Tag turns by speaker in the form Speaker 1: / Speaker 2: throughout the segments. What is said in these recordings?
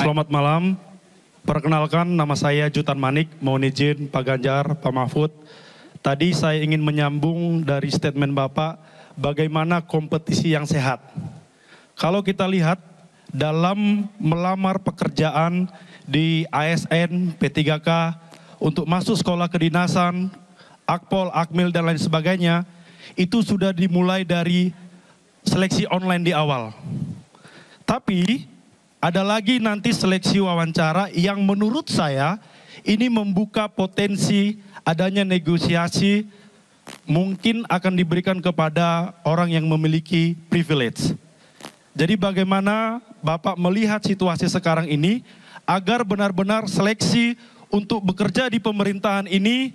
Speaker 1: selamat malam. Perkenalkan nama saya Jutan Manik, mohon izin Pak Ganjar, Pak Mahfud. Tadi saya ingin menyambung dari statement Bapak bagaimana kompetisi yang sehat. Kalau kita lihat dalam melamar pekerjaan di ASN, P3K, untuk masuk sekolah kedinasan, Akpol, Akmil, dan lain sebagainya, itu sudah dimulai dari seleksi online di awal. Tapi ada lagi nanti seleksi wawancara yang menurut saya ini membuka potensi adanya negosiasi mungkin akan diberikan kepada orang yang memiliki privilege. Jadi bagaimana Bapak melihat situasi sekarang ini agar benar-benar seleksi untuk bekerja di pemerintahan ini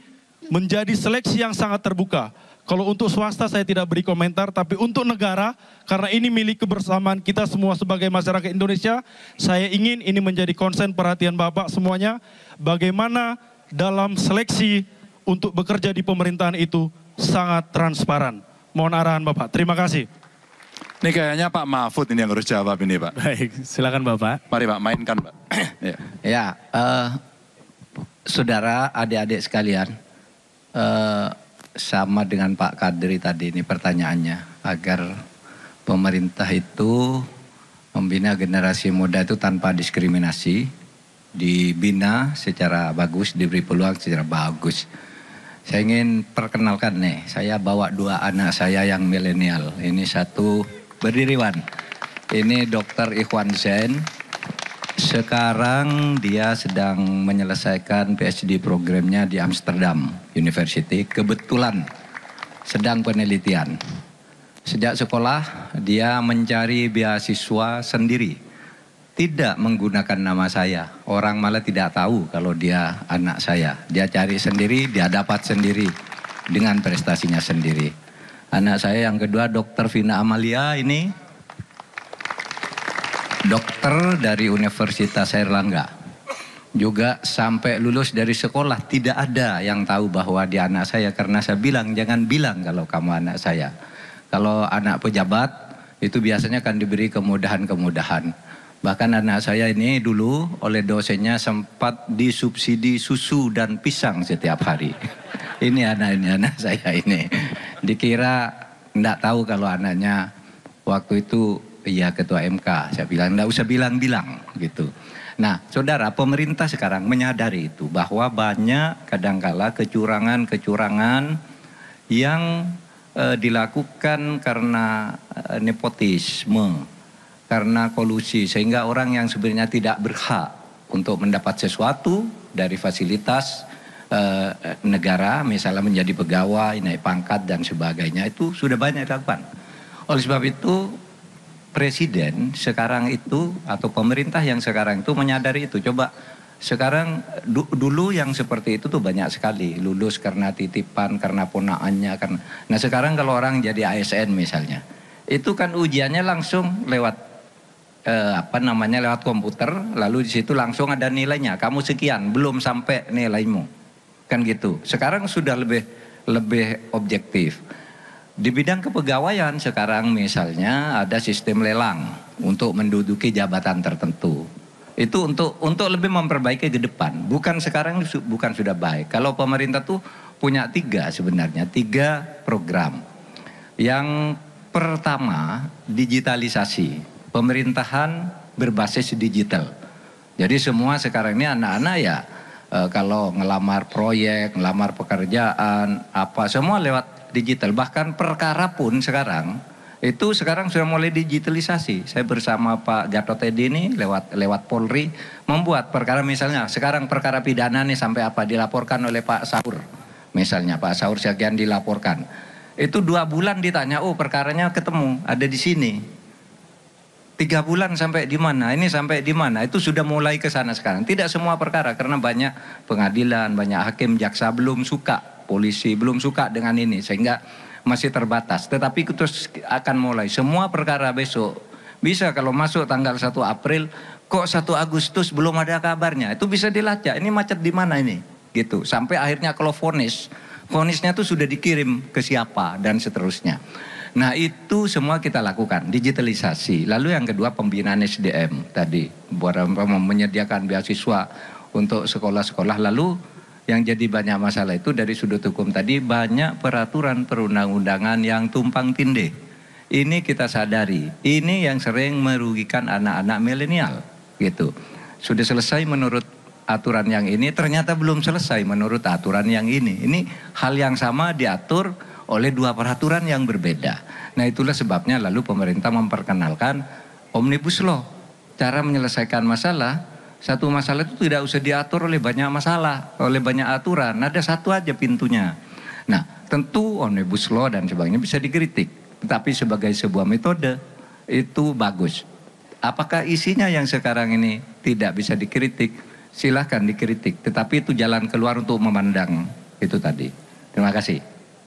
Speaker 1: menjadi seleksi yang sangat terbuka kalau untuk swasta saya tidak beri komentar, tapi untuk negara, karena ini milik kebersamaan kita semua sebagai masyarakat Indonesia, saya ingin ini menjadi konsen perhatian Bapak semuanya, bagaimana dalam seleksi untuk bekerja di pemerintahan itu sangat transparan. Mohon arahan Bapak, terima kasih.
Speaker 2: Ini kayaknya Pak Mahfud ini yang harus jawab ini Pak. Baik, silakan Bapak. Mari Pak, mainkan Pak. ya, ya uh, saudara adik-adik sekalian, uh, sama dengan Pak Kadri tadi ini pertanyaannya agar pemerintah itu membina generasi muda itu tanpa diskriminasi dibina secara bagus diberi peluang secara bagus saya ingin perkenalkan nih saya bawa dua anak saya yang milenial ini satu berdiriwan ini dokter Ikhwan Zain sekarang dia sedang menyelesaikan PhD programnya di Amsterdam University. Kebetulan sedang penelitian. Sejak sekolah dia mencari beasiswa sendiri. Tidak menggunakan nama saya. Orang malah tidak tahu kalau dia anak saya. Dia cari sendiri, dia dapat sendiri dengan prestasinya sendiri. Anak saya yang kedua Dr. Vina Amalia ini dokter dari Universitas Airlangga. Juga sampai lulus dari sekolah tidak ada yang tahu bahwa dia anak saya karena saya bilang jangan bilang kalau kamu anak saya. Kalau anak pejabat itu biasanya akan diberi kemudahan-kemudahan. Bahkan anak saya ini dulu oleh dosennya sempat disubsidi susu dan pisang setiap hari. ini anak ini anak saya ini. Dikira tidak tahu kalau anaknya waktu itu iya ketua MK. Saya bilang, nggak usah bilang-bilang gitu. Nah, saudara, pemerintah sekarang menyadari itu bahwa banyak kadangkala kecurangan-kecurangan yang e, dilakukan karena e, nepotisme, karena kolusi, sehingga orang yang sebenarnya tidak berhak untuk mendapat sesuatu dari fasilitas eh, negara, misalnya menjadi pegawai, naik pangkat dan sebagainya itu sudah banyak dilakukan. Oleh sebab itu presiden sekarang itu atau pemerintah yang sekarang itu menyadari itu. Coba sekarang du, dulu yang seperti itu tuh banyak sekali lulus karena titipan, karena ponaannya, karena. Nah sekarang kalau orang jadi ASN misalnya, itu kan ujiannya langsung lewat eh, apa namanya lewat komputer, lalu di situ langsung ada nilainya. Kamu sekian, belum sampai nilaimu, kan gitu. Sekarang sudah lebih lebih objektif. Di bidang kepegawaian sekarang misalnya ada sistem lelang untuk menduduki jabatan tertentu. Itu untuk untuk lebih memperbaiki ke depan. Bukan sekarang bukan sudah baik. Kalau pemerintah tuh punya tiga sebenarnya tiga program. Yang pertama digitalisasi pemerintahan berbasis digital. Jadi semua sekarang ini anak-anak ya eh, kalau ngelamar proyek, ngelamar pekerjaan, apa semua lewat digital. Bahkan perkara pun sekarang itu sekarang sudah mulai digitalisasi. Saya bersama Pak Gatot Edi ini lewat lewat Polri membuat perkara misalnya sekarang perkara pidana nih sampai apa dilaporkan oleh Pak Saur. Misalnya Pak Saur Syagian dilaporkan. Itu dua bulan ditanya, oh perkaranya ketemu, ada di sini. Tiga bulan sampai di mana, ini sampai di mana, itu sudah mulai ke sana sekarang. Tidak semua perkara, karena banyak pengadilan, banyak hakim, jaksa belum suka polisi belum suka dengan ini sehingga masih terbatas. Tetapi terus akan mulai semua perkara besok bisa kalau masuk tanggal 1 April kok 1 Agustus belum ada kabarnya. Itu bisa dilacak. Ini macet di mana ini? Gitu. Sampai akhirnya kalau vonis, vonisnya tuh sudah dikirim ke siapa dan seterusnya. Nah itu semua kita lakukan digitalisasi. Lalu yang kedua pembinaan SDM tadi, buat menyediakan beasiswa untuk sekolah-sekolah. Lalu yang jadi banyak masalah itu dari sudut hukum tadi banyak peraturan perundang-undangan yang tumpang tindih. Ini kita sadari. Ini yang sering merugikan anak-anak milenial gitu. Sudah selesai menurut aturan yang ini ternyata belum selesai menurut aturan yang ini. Ini hal yang sama diatur oleh dua peraturan yang berbeda. Nah, itulah sebabnya lalu pemerintah memperkenalkan Omnibus Law. Cara menyelesaikan masalah satu masalah itu tidak usah diatur oleh banyak masalah, oleh banyak aturan. Ada satu aja pintunya. Nah, tentu omnibus law dan sebagainya bisa dikritik, tetapi sebagai sebuah metode itu bagus. Apakah isinya yang sekarang ini tidak bisa dikritik? Silahkan dikritik, tetapi itu jalan keluar untuk memandang itu tadi. Terima kasih.